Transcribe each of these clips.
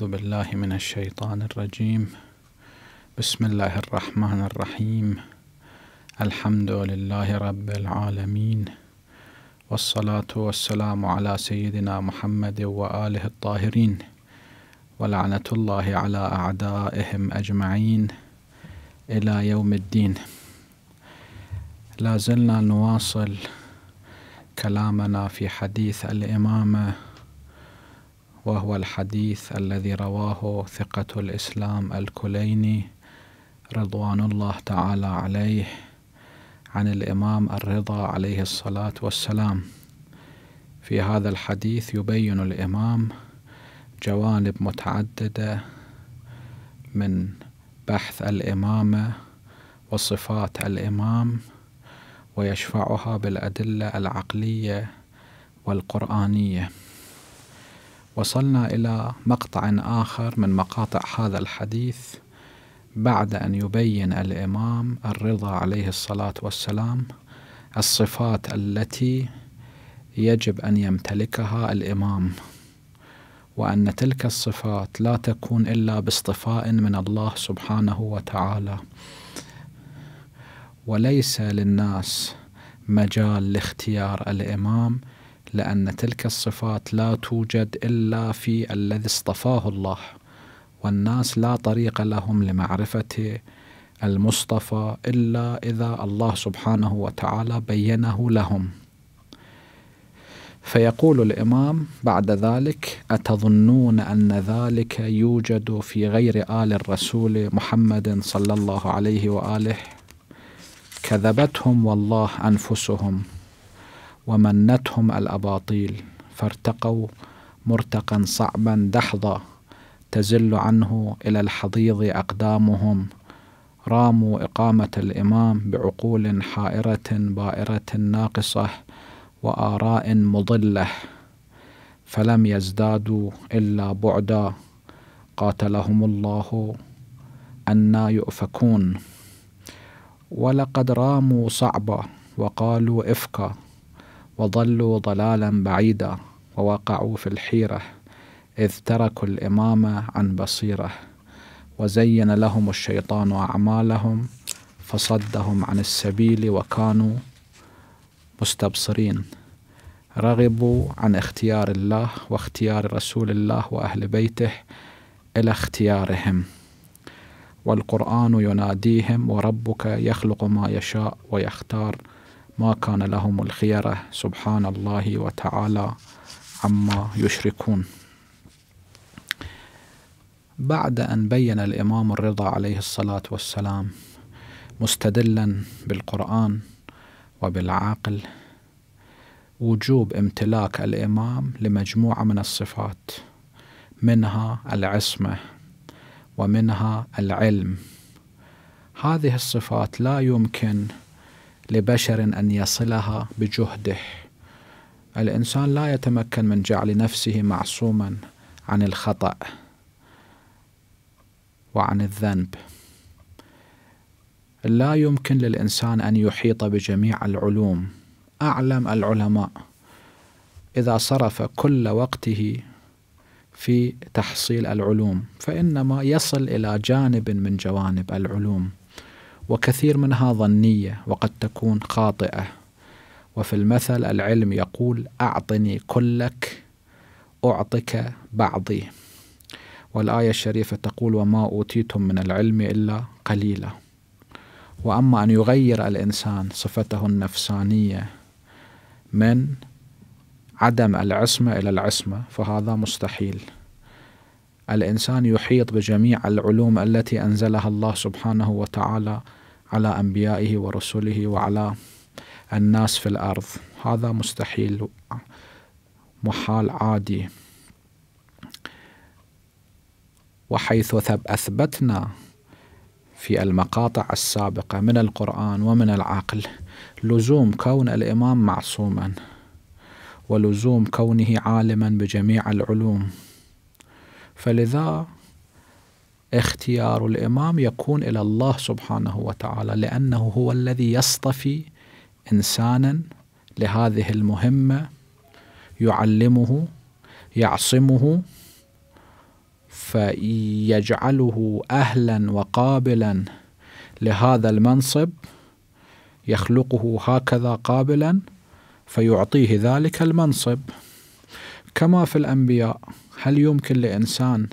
أعوذ بالله من الشيطان الرجيم بسم الله الرحمن الرحيم الحمد لله رب العالمين والصلاة والسلام على سيدنا محمد وآله الطاهرين ولعنة الله على أعدائهم أجمعين إلى يوم الدين لا زلنا نواصل كلامنا في حديث الإمامة وهو الحديث الذي رواه ثقة الإسلام الكليني رضوان الله تعالى عليه عن الإمام الرضا عليه الصلاة والسلام في هذا الحديث يبين الإمام جوانب متعددة من بحث الإمامة وصفات الإمام ويشفعها بالأدلة العقلية والقرآنية وصلنا إلى مقطع آخر من مقاطع هذا الحديث بعد أن يبين الإمام الرضا عليه الصلاة والسلام الصفات التي يجب أن يمتلكها الإمام وأن تلك الصفات لا تكون إلا باصطفاء من الله سبحانه وتعالى وليس للناس مجال لاختيار الإمام لأن تلك الصفات لا توجد إلا في الذي اصطفاه الله والناس لا طريق لهم لمعرفة المصطفى إلا إذا الله سبحانه وتعالى بينه لهم فيقول الإمام بعد ذلك أتظنون أن ذلك يوجد في غير آل الرسول محمد صلى الله عليه وآله كذبتهم والله أنفسهم ومنتهم الأباطيل فارتقوا مرتقا صعبا دحضا تزل عنه إلى الحضيض أقدامهم راموا إقامة الإمام بعقول حائرة بائرة ناقصة وآراء مضلة فلم يزدادوا إلا بعدا قاتلهم الله أنا يؤفكون ولقد راموا صعبا وقالوا إفكا وضلوا ضلالا بعيدا ووقعوا في الحيرة إذ تركوا الإمامة عن بصيرة وزين لهم الشيطان أعمالهم فصدهم عن السبيل وكانوا مستبصرين رغبوا عن اختيار الله واختيار رسول الله وأهل بيته إلى اختيارهم والقرآن يناديهم وربك يخلق ما يشاء ويختار ما كان لهم الخيرة سبحان الله وتعالى عما يشركون بعد أن بين الإمام الرضا عليه الصلاة والسلام مستدلا بالقرآن وبالعقل وجوب امتلاك الإمام لمجموعة من الصفات منها العصمة ومنها العلم هذه الصفات لا يمكن لبشر أن يصلها بجهده الإنسان لا يتمكن من جعل نفسه معصوما عن الخطأ وعن الذنب لا يمكن للإنسان أن يحيط بجميع العلوم أعلم العلماء إذا صرف كل وقته في تحصيل العلوم فإنما يصل إلى جانب من جوانب العلوم وكثير منها ظنيه وقد تكون خاطئه وفي المثل العلم يقول اعطني كلك اعطك بعضي والايه الشريفه تقول وما اوتيتم من العلم الا قليلا واما ان يغير الانسان صفته النفسانيه من عدم العصمه الى العصمه فهذا مستحيل الانسان يحيط بجميع العلوم التي انزلها الله سبحانه وتعالى على أنبيائه ورسله وعلى الناس في الأرض هذا مستحيل محال عادي وحيث أثبتنا في المقاطع السابقة من القرآن ومن العقل لزوم كون الإمام معصوما ولزوم كونه عالما بجميع العلوم فلذا اختيار الامام يكون الى الله سبحانه وتعالى لانه هو الذي يصطفي انسانا لهذه المهمه يعلمه يعصمه فيجعله اهلا وقابلا لهذا المنصب يخلقه هكذا قابلا فيعطيه ذلك المنصب كما في الانبياء هل يمكن لانسان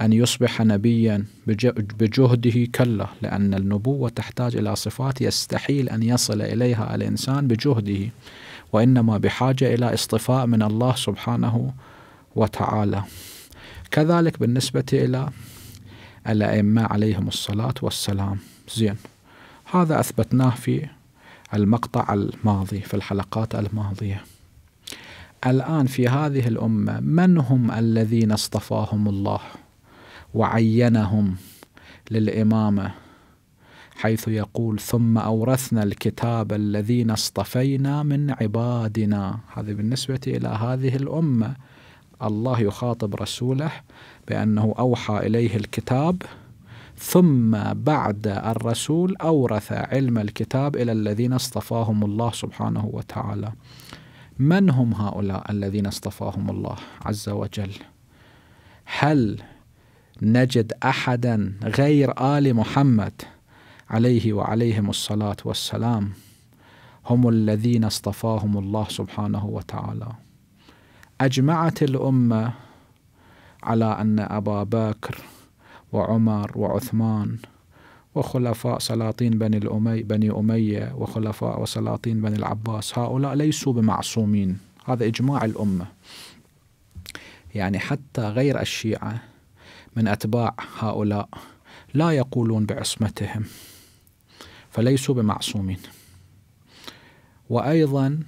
أن يصبح نبيا بجهده كلا لأن النبوة تحتاج إلى صفات يستحيل أن يصل إليها الإنسان بجهده وإنما بحاجة إلى اصطفاء من الله سبحانه وتعالى كذلك بالنسبة إلى الأئمة عليهم الصلاة والسلام زين هذا أثبتناه في المقطع الماضي في الحلقات الماضية الآن في هذه الأمة من هم الذين اصطفاهم الله؟ وعينهم للامامه حيث يقول ثم اورثنا الكتاب الذين اصطفينا من عبادنا هذا بالنسبه الى هذه الامه الله يخاطب رسوله بانه اوحى اليه الكتاب ثم بعد الرسول اورث علم الكتاب الى الذين اصطفاهم الله سبحانه وتعالى. من هم هؤلاء الذين اصطفاهم الله عز وجل؟ هل نجد احدا غير ال محمد عليه وعليهم الصلاه والسلام هم الذين اصطفاهم الله سبحانه وتعالى اجمعت الامه على ان ابا بكر وعمر وعثمان وخلفاء سلاطين بني الأمي بني أمية وخلفاء وسلاطين بني العباس هؤلاء ليسوا بمعصومين هذا إجماع الأمة يعني حتى غير الشيعة من أتباع هؤلاء لا يقولون بعصمتهم فليسوا بمعصومين وأيضا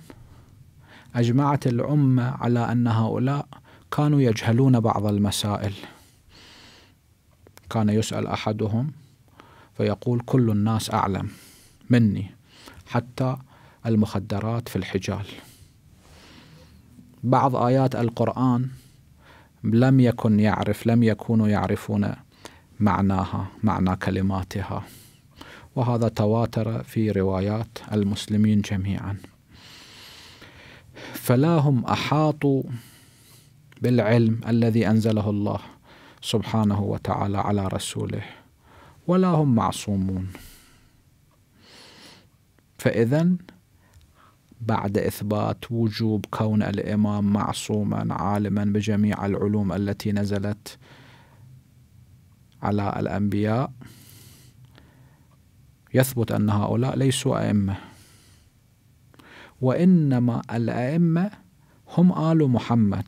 أجمعت الأمة على أن هؤلاء كانوا يجهلون بعض المسائل كان يسأل أحدهم فيقول كل الناس أعلم مني حتى المخدرات في الحجال بعض آيات القرآن لم يكن يعرف لم يكونوا يعرفون معناها معنى كلماتها وهذا تواتر في روايات المسلمين جميعا فلا هم احاطوا بالعلم الذي انزله الله سبحانه وتعالى على رسوله ولا هم معصومون فاذا بعد إثبات وجوب كون الإمام معصوما عالما بجميع العلوم التي نزلت على الأنبياء يثبت أن هؤلاء ليسوا أئمة وإنما الأئمة هم آل محمد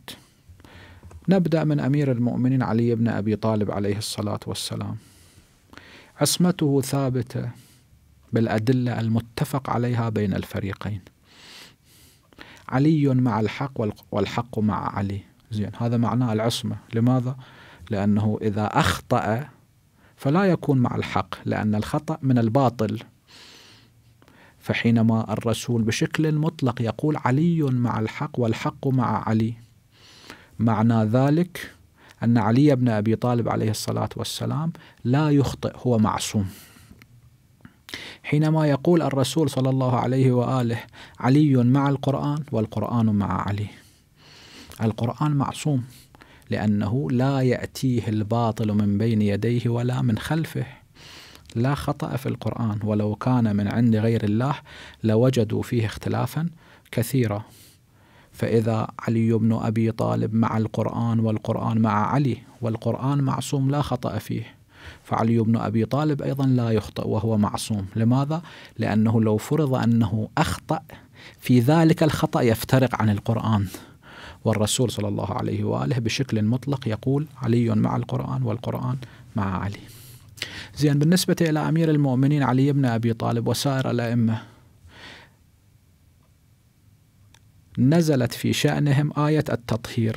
نبدأ من أمير المؤمنين علي بن أبي طالب عليه الصلاة والسلام عصمته ثابتة بالأدلة المتفق عليها بين الفريقين علي مع الحق والحق مع علي زين هذا معناه العصمة لماذا؟ لأنه إذا أخطأ فلا يكون مع الحق لأن الخطأ من الباطل فحينما الرسول بشكل مطلق يقول علي مع الحق والحق مع علي معنى ذلك أن علي بن أبي طالب عليه الصلاة والسلام لا يخطئ هو معصوم حينما يقول الرسول صلى الله عليه واله علي مع القران والقران مع علي القران معصوم لانه لا ياتيه الباطل من بين يديه ولا من خلفه لا خطا في القران ولو كان من عند غير الله لوجدوا فيه اختلافا كثيرا فإذا علي بن أبي طالب مع القرآن والقرآن مع علي والقرآن معصوم لا خطأ فيه فعلي بن أبي طالب أيضا لا يخطئ وهو معصوم لماذا؟ لأنه لو فرض أنه أخطأ في ذلك الخطأ يفترق عن القرآن والرسول صلى الله عليه وآله بشكل مطلق يقول علي مع القرآن والقرآن مع علي زين بالنسبة إلى أمير المؤمنين علي بن أبي طالب وسائر الأئمة نزلت في شأنهم آية التطهير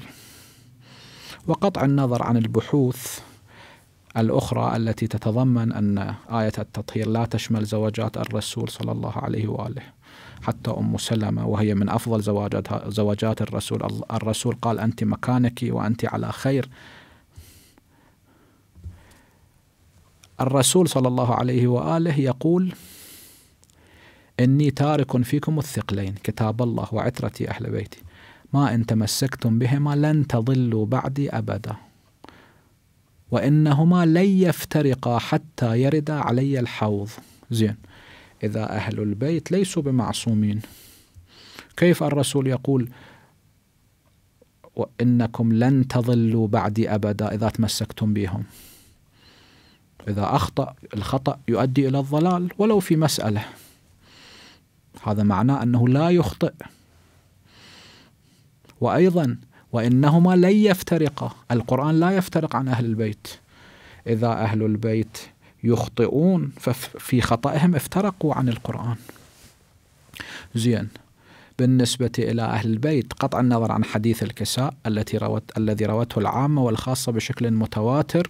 وقطع النظر عن البحوث الأخرى التي تتضمن أن آية التطهير لا تشمل زواجات الرسول صلى الله عليه وآله حتى أم سلمة وهي من أفضل زواجات, زواجات الرسول الرسول قال أنت مكانك وأنت على خير الرسول صلى الله عليه وآله يقول إني تارك فيكم الثقلين كتاب الله وعترتي أهل بيتي ما إن تمسكتم بهما لن تضلوا بعدي أبداً وإنهما لن يفترقا حتى يردا علي الحوض زين إذا أهل البيت ليسوا بمعصومين كيف الرسول يقول وإنكم لن تضلوا بعدي أبدا إذا تمسكتم بهم إذا أخطأ الخطأ يؤدي إلى الضلال ولو في مسألة هذا معناه أنه لا يخطئ وأيضا وإنهما لن يفترقا القرآن لا يفترق عن أهل البيت إذا أهل البيت يخطئون ففي خطأهم افترقوا عن القرآن زين بالنسبة إلى أهل البيت قطع النظر عن حديث الكساء التي روت الذي روته العامة والخاصة بشكل متواتر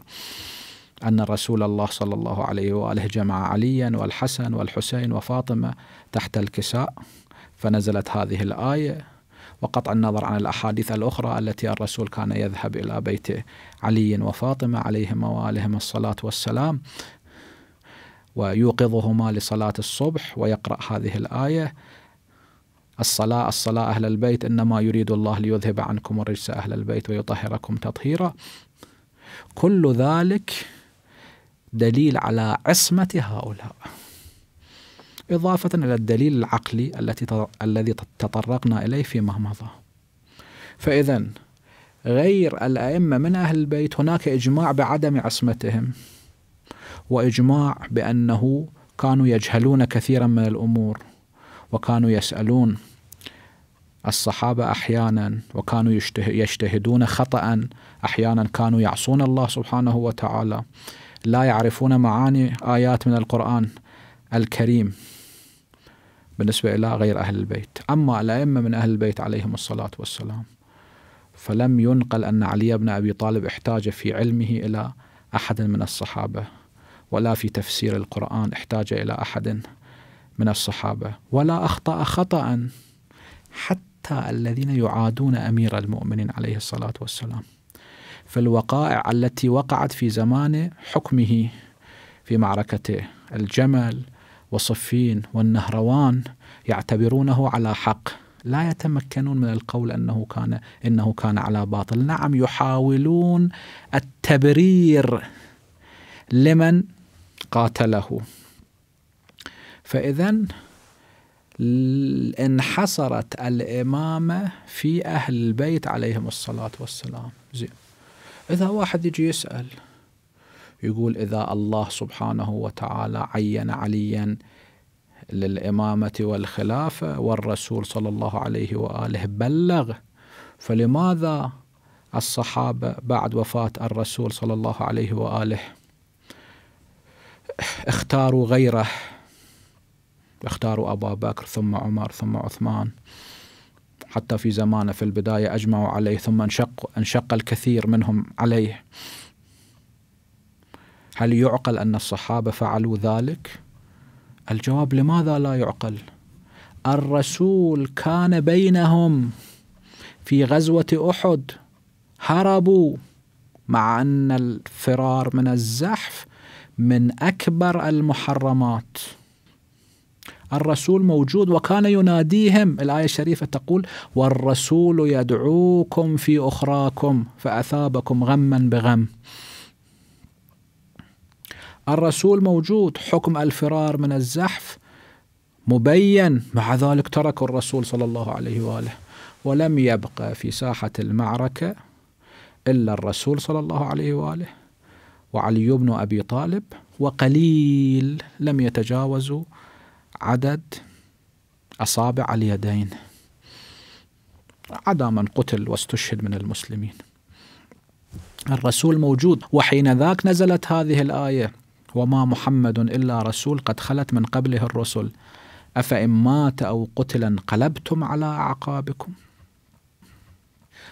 أن رسول الله صلى الله عليه وآله جمع عليا والحسن والحسين وفاطمة تحت الكساء فنزلت هذه الآية وقطع النظر عن الأحاديث الأخرى التي الرسول كان يذهب إلى بيت علي وفاطمة عليهما وآلهما الصلاة والسلام ويوقظهما لصلاة الصبح ويقرأ هذه الآية الصلاة الصلاة أهل البيت إنما يريد الله ليذهب عنكم الرجس أهل البيت ويطهركم تطهيرا كل ذلك دليل على عصمة هؤلاء إضافة إلى الدليل العقلي التي الذي تطرقنا إليه فيما مضى فإذا غير الأئمة من أهل البيت هناك إجماع بعدم عصمتهم وإجماع بأنه كانوا يجهلون كثيرا من الأمور وكانوا يسألون الصحابة أحيانا وكانوا يجتهدون خطأ أحيانا كانوا يعصون الله سبحانه وتعالى لا يعرفون معاني آيات من القرآن الكريم بالنسبة إلى غير أهل البيت أما الأئمة من أهل البيت عليهم الصلاة والسلام فلم ينقل أن علي بن أبي طالب احتاج في علمه إلى أحد من الصحابة ولا في تفسير القرآن احتاج إلى أحد من الصحابة ولا أخطأ خطأ حتى الذين يعادون أمير المؤمنين عليه الصلاة والسلام فالوقائع التي وقعت في زمان حكمه في معركته الجمل وصفين والنهروان يعتبرونه على حق لا يتمكنون من القول انه كان انه كان على باطل، نعم يحاولون التبرير لمن قاتله. فاذا انحصرت الامامه في اهل البيت عليهم الصلاه والسلام، زين. اذا واحد يجي يسال يقول إذا الله سبحانه وتعالى عين عليا للإمامة والخلافة والرسول صلى الله عليه وآله بلغ فلماذا الصحابة بعد وفاة الرسول صلى الله عليه وآله اختاروا غيره اختاروا أبا بكر ثم عمر ثم عثمان حتى في زمانه في البداية أجمعوا عليه ثم انشق, انشق الكثير منهم عليه هل يعقل أن الصحابة فعلوا ذلك؟ الجواب لماذا لا يعقل؟ الرسول كان بينهم في غزوة أحد هربوا مع أن الفرار من الزحف من أكبر المحرمات الرسول موجود وكان يناديهم الآية الشريفة تقول والرسول يدعوكم في أخراكم فأثابكم غما بغم الرسول موجود حكم الفرار من الزحف مبين مع ذلك ترك الرسول صلى الله عليه واله ولم يبقى في ساحه المعركه الا الرسول صلى الله عليه واله وعلي بن ابي طالب وقليل لم يتجاوزوا عدد اصابع اليدين عدا من قتل واستشهد من المسلمين الرسول موجود وحين ذاك نزلت هذه الايه وما محمد إلا رسول قد خلت من قبله الرسل أفإن مات أو قتل انقلبتم على أعقابكم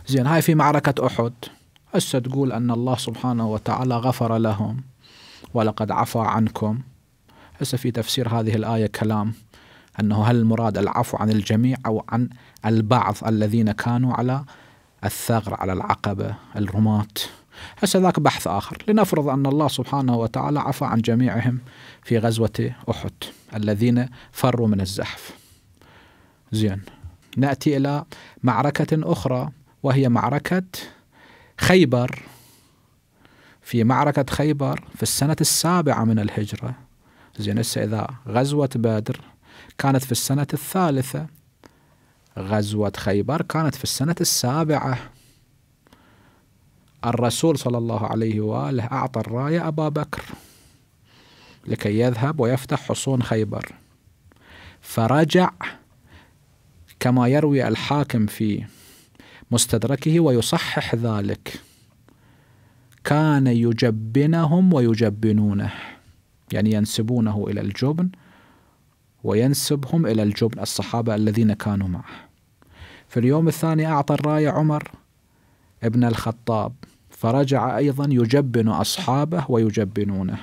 زين هاي في معركة أحد هسه تقول أن الله سبحانه وتعالى غفر لهم ولقد عفى عنكم هسه في تفسير هذه الآية كلام أنه هل المراد العفو عن الجميع أو عن البعض الذين كانوا على الثغر على العقبة الرماة هسه ذاك بحث آخر لنفرض أن الله سبحانه وتعالى عفى عن جميعهم في غزوة أحد الذين فروا من الزحف زين نأتي إلى معركة أخرى وهي معركة خيبر في معركة خيبر في السنة السابعة من الهجرة زين هسه إذا غزوة بدر كانت في السنة الثالثة غزوة خيبر كانت في السنة السابعة الرسول صلى الله عليه وآله أعطى الراية أبا بكر لكي يذهب ويفتح حصون خيبر فرجع كما يروي الحاكم في مستدركه ويصحح ذلك كان يجبنهم ويجبنونه يعني ينسبونه إلى الجبن وينسبهم إلى الجبن الصحابة الذين كانوا معه في اليوم الثاني أعطى الراية عمر ابن الخطاب فرجع أيضا يجبن أصحابه ويجبنونه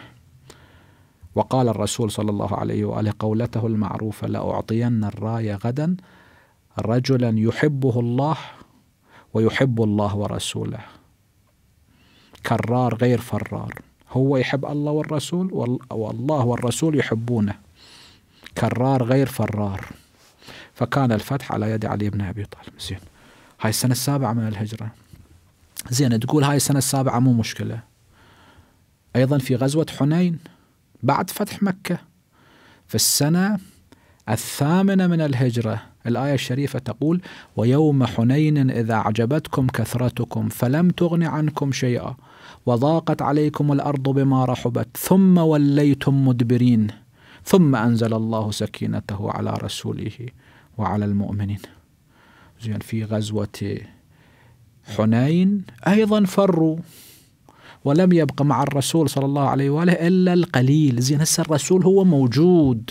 وقال الرسول صلى الله عليه وآله قولته المعروفة لأعطين الراية غدا رجلا يحبه الله ويحب الله ورسوله كرار غير فرار هو يحب الله والرسول والله والرسول يحبونه كرار غير فرار فكان الفتح على يد علي بن أبي طالب زين هاي السنة السابعة من الهجرة زين تقول هاي السنة السابعة مو مشكلة أيضا في غزوة حنين بعد فتح مكة في السنة الثامنة من الهجرة الآية الشريفة تقول ويوم حنين إذا أعجبتكم كثرتكم فلم تغن عنكم شيئا وضاقت عليكم الأرض بما رحبت ثم وليتم مدبرين ثم أنزل الله سكينته على رسوله وعلى المؤمنين زين في غزوة حنين أيضا فروا ولم يبق مع الرسول صلى الله عليه وآله إلا القليل زين هسه الرسول هو موجود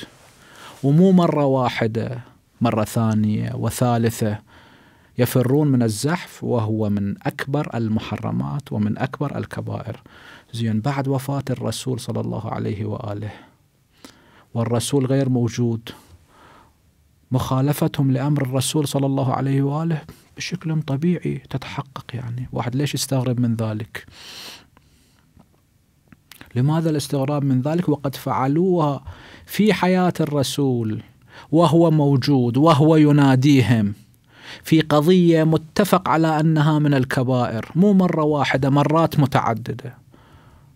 ومو مرة واحدة مرة ثانية وثالثة يفرون من الزحف وهو من أكبر المحرمات ومن أكبر الكبائر زين بعد وفاة الرسول صلى الله عليه وآله والرسول غير موجود مخالفتهم لأمر الرسول صلى الله عليه وآله بشكل طبيعي تتحقق يعني واحد ليش يستغرب من ذلك لماذا الاستغراب من ذلك وقد فعلوها في حياة الرسول وهو موجود وهو يناديهم في قضية متفق على أنها من الكبائر مو مرة واحدة مرات متعددة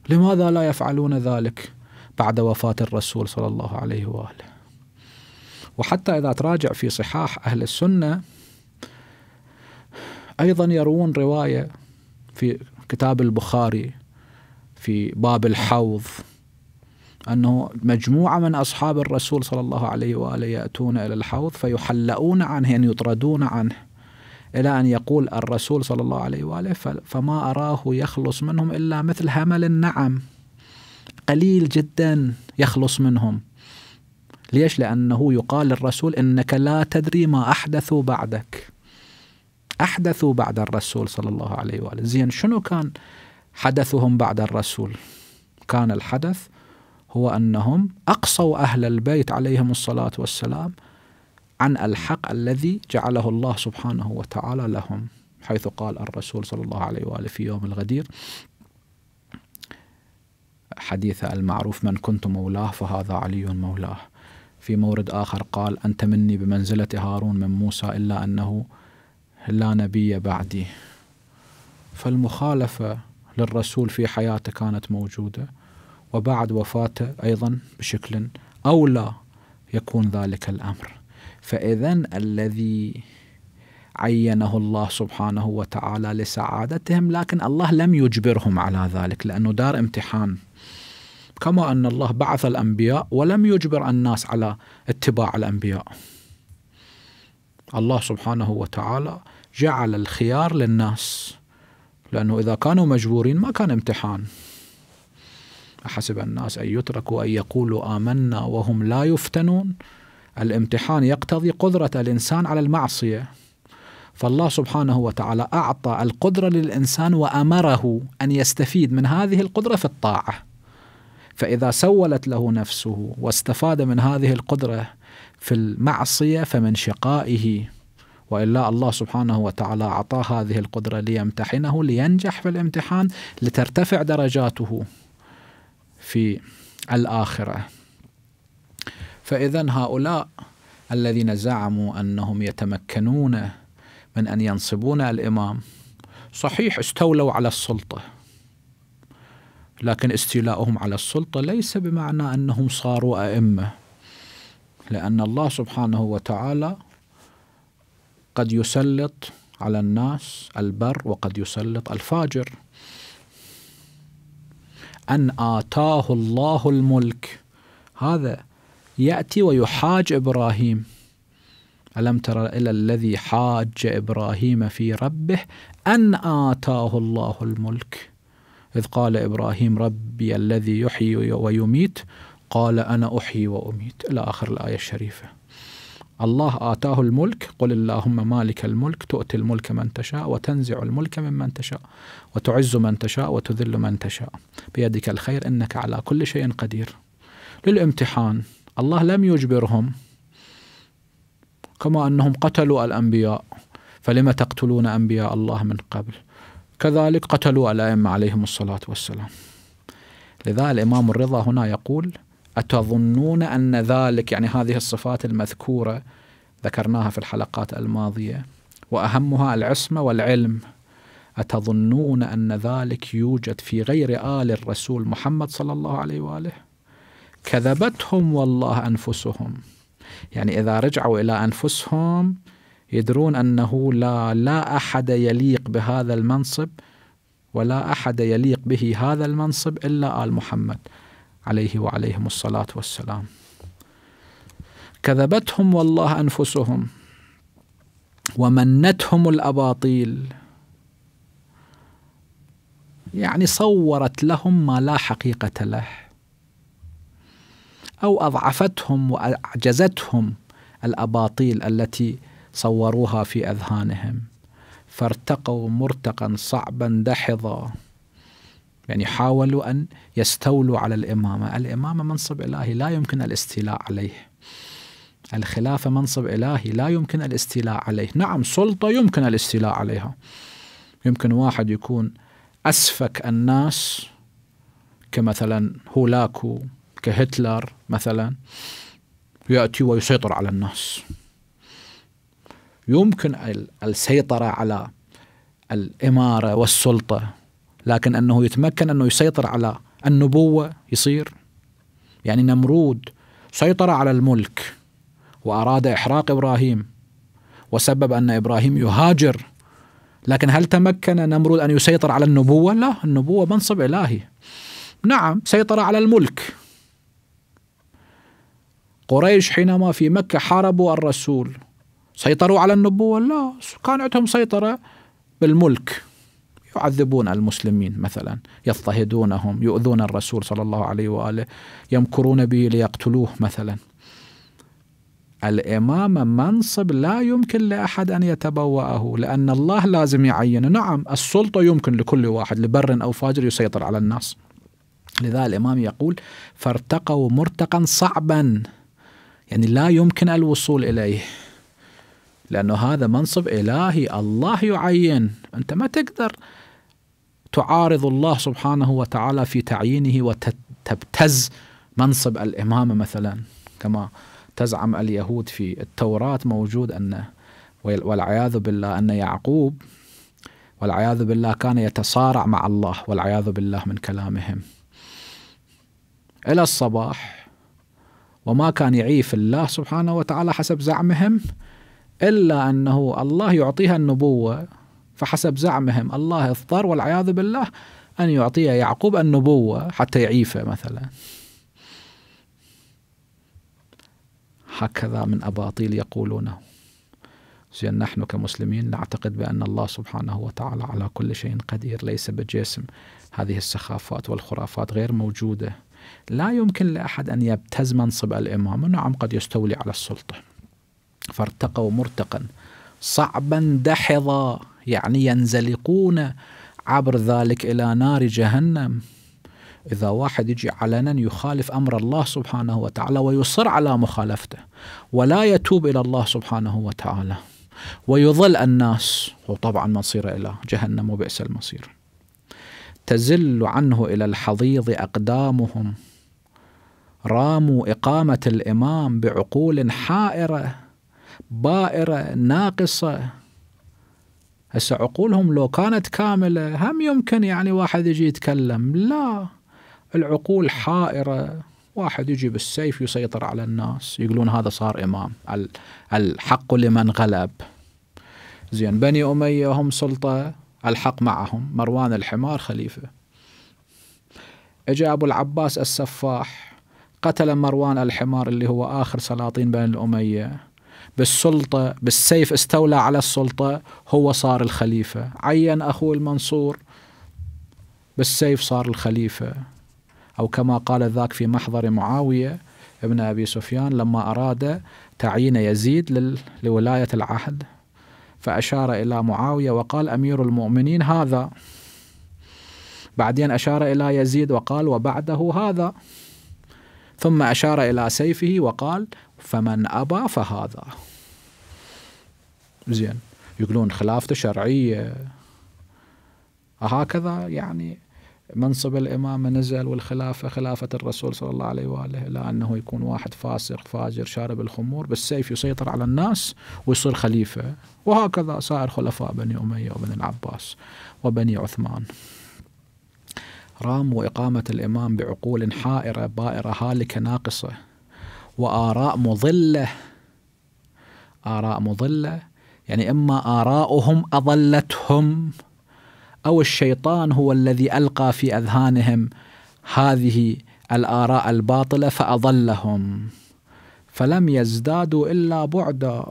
لماذا لا يفعلون ذلك بعد وفاة الرسول صلى الله عليه وآله وحتى إذا تراجع في صحاح أهل السنة أيضا يروون رواية في كتاب البخاري في باب الحوض أنه مجموعة من أصحاب الرسول صلى الله عليه وآله يأتون إلى الحوض فيحلؤون عنه يعني يطردون عنه إلى أن يقول الرسول صلى الله عليه وآله فما أراه يخلص منهم إلا مثل همل النعم قليل جدا يخلص منهم ليش؟ لأنه يقال للرسول إنك لا تدري ما أحدثوا بعدك أحدثوا بعد الرسول صلى الله عليه وآله زين شنو كان حدثهم بعد الرسول كان الحدث هو أنهم أقصوا أهل البيت عليهم الصلاة والسلام عن الحق الذي جعله الله سبحانه وتعالى لهم حيث قال الرسول صلى الله عليه وآله في يوم الغدير حديث المعروف من كنت مولاه فهذا علي مولاه في مورد آخر قال أنت مني بمنزلة هارون من موسى إلا أنه لا نبي بعدي فالمخالفة للرسول في حياته كانت موجودة وبعد وفاته أيضا بشكل أولى يكون ذلك الأمر فإذا الذي عينه الله سبحانه وتعالى لسعادتهم لكن الله لم يجبرهم على ذلك لأنه دار امتحان كما أن الله بعث الأنبياء ولم يجبر الناس على اتباع الأنبياء الله سبحانه وتعالى جعل الخيار للناس لأنه إذا كانوا مجبورين ما كان امتحان أحسب الناس أن يتركوا أن يقولوا آمنا وهم لا يفتنون الامتحان يقتضي قدرة الإنسان على المعصية فالله سبحانه وتعالى أعطى القدرة للإنسان وأمره أن يستفيد من هذه القدرة في الطاعة فإذا سولت له نفسه واستفاد من هذه القدرة في المعصية فمن شقائه والا الله سبحانه وتعالى اعطاه هذه القدره ليمتحنه لينجح في الامتحان لترتفع درجاته في الاخره. فاذا هؤلاء الذين زعموا انهم يتمكنون من ان ينصبون الامام صحيح استولوا على السلطه لكن استيلاؤهم على السلطة ليس بمعنى أنهم صاروا أئمة لأن الله سبحانه وتعالى قد يسلط على الناس البر وقد يسلط الفاجر أن آتاه الله الملك هذا يأتي ويحاج إبراهيم ألم تر إلى الذي حاج إبراهيم في ربه أن آتاه الله الملك إذ قال إبراهيم ربي الذي يحيي ويميت قال أنا أحيي وأميت إلى آخر الآية الشريفة الله آتاه الملك قل اللهم مالك الملك تؤتي الملك من تشاء وتنزع الملك ممن تشاء وتعز من تشاء وتذل من تشاء بيدك الخير إنك على كل شيء قدير للامتحان الله لم يجبرهم كما أنهم قتلوا الأنبياء فلم تقتلون أنبياء الله من قبل كذلك قتلوا الأئمة عليهم الصلاة والسلام لذا الإمام الرضا هنا يقول أتظنون أن ذلك يعني هذه الصفات المذكورة ذكرناها في الحلقات الماضية وأهمها العصمة والعلم أتظنون أن ذلك يوجد في غير آل الرسول محمد صلى الله عليه وآله كذبتهم والله أنفسهم يعني إذا رجعوا إلى أنفسهم يدرون أنه لا, لا أحد يليق بهذا المنصب ولا أحد يليق به هذا المنصب إلا آل محمد عليه وعليهم الصلاة والسلام كذبتهم والله أنفسهم ومنتهم الأباطيل يعني صورت لهم ما لا حقيقة له أو أضعفتهم وأعجزتهم الأباطيل التي صوروها في أذهانهم فارتقوا مرتقا صعبا دحضا يعني حاولوا أن يستولوا على الإمامة الإمامة منصب إلهي لا يمكن الاستيلاء عليه الخلافة منصب إلهي لا يمكن الاستيلاء عليه نعم سلطة يمكن الاستيلاء عليها يمكن واحد يكون أسفك الناس كمثلا هولاكو كهتلر مثلا يأتي ويسيطر على الناس يمكن السيطرة على الإمارة والسلطة لكن أنه يتمكن أنه يسيطر على النبوة يصير يعني نمرود سيطر على الملك وأراد إحراق إبراهيم وسبب أن إبراهيم يهاجر لكن هل تمكن نمرود أن يسيطر على النبوة؟ لا النبوة منصب إلهي نعم سيطر على الملك قريش حينما في مكة حاربوا الرسول سيطروا على النبوة لا كان عندهم سيطرة بالملك يعذبون المسلمين مثلا يضطهدونهم يؤذون الرسول صلى الله عليه وآله يمكرون به ليقتلوه مثلا الإمامة منصب لا يمكن لأحد أن يتبوأه لأن الله لازم يعينه نعم السلطة يمكن لكل واحد لبر أو فاجر يسيطر على الناس لذا الإمام يقول فارتقوا مرتقا صعبا يعني لا يمكن الوصول إليه لأنه هذا منصب إلهي الله يعين أنت ما تقدر تعارض الله سبحانه وتعالى في تعيينه وتبتز منصب الإمامة مثلا كما تزعم اليهود في التوراة موجود أن والعياذ بالله أن يعقوب والعياذ بالله كان يتصارع مع الله والعياذ بالله من كلامهم إلى الصباح وما كان يعيف الله سبحانه وتعالى حسب زعمهم إلا أنه الله يعطيها النبوة فحسب زعمهم الله اضطر والعياذ بالله أن يعطي يعقوب النبوة حتى يعيفه مثلا هكذا من أباطيل يقولونه زين نحن كمسلمين نعتقد بأن الله سبحانه وتعالى على كل شيء قدير ليس بجسم هذه السخافات والخرافات غير موجودة لا يمكن لأحد أن يبتز منصب الإمام نعم قد يستولي على السلطة فارتقوا مرتقا صعبا دحضا يعني ينزلقون عبر ذلك إلى نار جهنم إذا واحد يجي علنا يخالف أمر الله سبحانه وتعالى ويصر على مخالفته ولا يتوب إلى الله سبحانه وتعالى ويضل الناس وطبعا مصير إلى جهنم وبئس المصير تزل عنه إلى الحضيض أقدامهم راموا إقامة الإمام بعقول حائرة بائرة ناقصة هسه عقولهم لو كانت كاملة هم يمكن يعني واحد يجي يتكلم لا العقول حائرة واحد يجي بالسيف يسيطر على الناس يقولون هذا صار إمام الحق لمن غلب زين بني أمية هم سلطة الحق معهم مروان الحمار خليفة اجى أبو العباس السفاح قتل مروان الحمار اللي هو آخر سلاطين بني الأمية بالسلطة بالسيف استولى على السلطة هو صار الخليفة عين أخوه المنصور بالسيف صار الخليفة أو كما قال ذاك في محضر معاوية ابن أبي سفيان لما أراد تعيين يزيد لولاية العهد فأشار إلى معاوية وقال أمير المؤمنين هذا بعدين أشار إلى يزيد وقال وبعده هذا ثم أشار إلى سيفه وقال فمن أبى فهذا زين يقولون خلافته شرعية هكذا يعني منصب الإمامة نزل والخلافة خلافة الرسول صلى الله عليه وآله إلى أنه يكون واحد فاسق فاجر شارب الخمور بالسيف يسيطر على الناس ويصير خليفة وهكذا سائر خلفاء بني أمية وبني العباس وبني عثمان راموا إقامة الإمام بعقول حائرة بائرة هالكة ناقصة وآراء مضلة آراء مضلة يعني إما آراؤهم أضلتهم أو الشيطان هو الذي ألقى في أذهانهم هذه الآراء الباطلة فأضلهم فلم يزدادوا إلا بعدا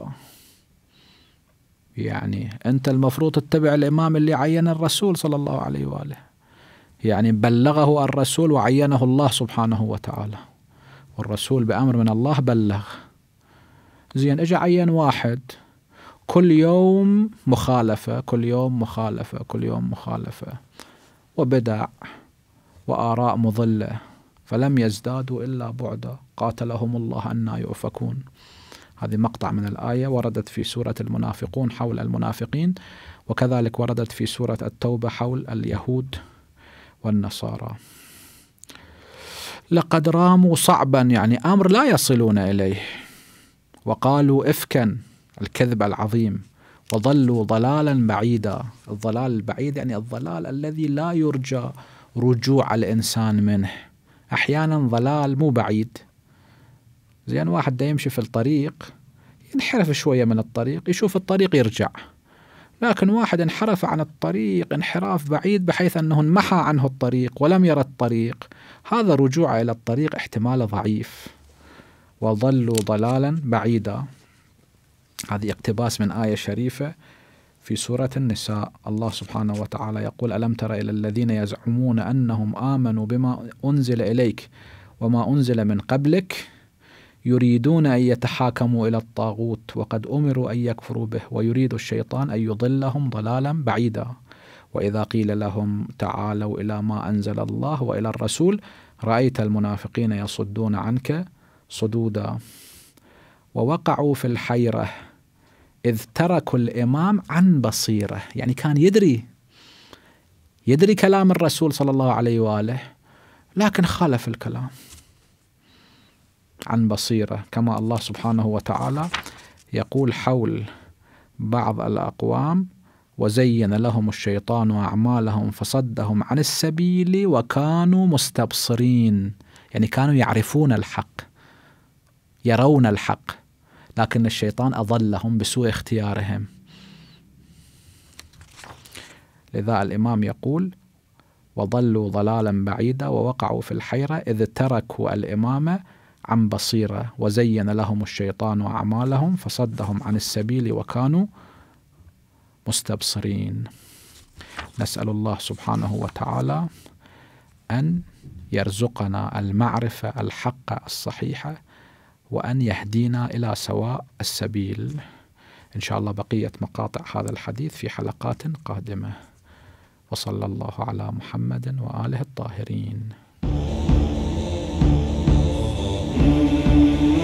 يعني أنت المفروض تتبع الإمام اللي عين الرسول صلى الله عليه وآله يعني بلغه الرسول وعينه الله سبحانه وتعالى والرسول بأمر من الله بلغ زين اجى عين واحد كل يوم مخالفة كل يوم مخالفة كل يوم مخالفة وبدع وآراء مضلة فلم يزدادوا إلا بعدا قاتلهم الله أنا يؤفكون هذه مقطع من الآية وردت في سورة المنافقون حول المنافقين وكذلك وردت في سورة التوبة حول اليهود والنصارى لقد راموا صعبا يعني امر لا يصلون اليه وقالوا افكا الكذب العظيم وضلوا ضلالا بعيدا الضلال البعيد يعني الضلال الذي لا يرجى رجوع الانسان منه احيانا ضلال مو بعيد زين واحد دا يمشي في الطريق ينحرف شويه من الطريق يشوف الطريق يرجع لكن واحد انحرف عن الطريق انحراف بعيد بحيث انه انمحى عنه الطريق ولم يرى الطريق هذا رجوع إلى الطريق احتمال ضعيف وظلوا ضلالا بعيدا هذه اقتباس من آية شريفة في سورة النساء الله سبحانه وتعالى يقول ألم تر إلى الذين يزعمون أنهم آمنوا بما أنزل إليك وما أنزل من قبلك يريدون أن يتحاكموا إلى الطاغوت وقد أمروا أن يكفروا به ويريد الشيطان أن يضلهم ضلالا بعيدا واذا قيل لهم تعالوا الى ما انزل الله والى الرسول رايت المنافقين يصدون عنك صدودا ووقعوا في الحيره اذ تركوا الامام عن بصيره يعني كان يدري يدري كلام الرسول صلى الله عليه واله لكن خالف الكلام عن بصيره كما الله سبحانه وتعالى يقول حول بعض الاقوام وزين لهم الشيطان أعمالهم فصدهم عن السبيل وكانوا مستبصرين يعني كانوا يعرفون الحق يرون الحق لكن الشيطان أضلهم بسوء اختيارهم لذا الإمام يقول وضلوا ضلالا بعيدا ووقعوا في الحيرة إذ تركوا الإمامة عن بصيرة وزين لهم الشيطان أعمالهم فصدهم عن السبيل وكانوا مستبصرين نسال الله سبحانه وتعالى ان يرزقنا المعرفه الحقه الصحيحه وان يهدينا الى سواء السبيل ان شاء الله بقيه مقاطع هذا الحديث في حلقات قادمه وصلى الله على محمد واله الطاهرين thank you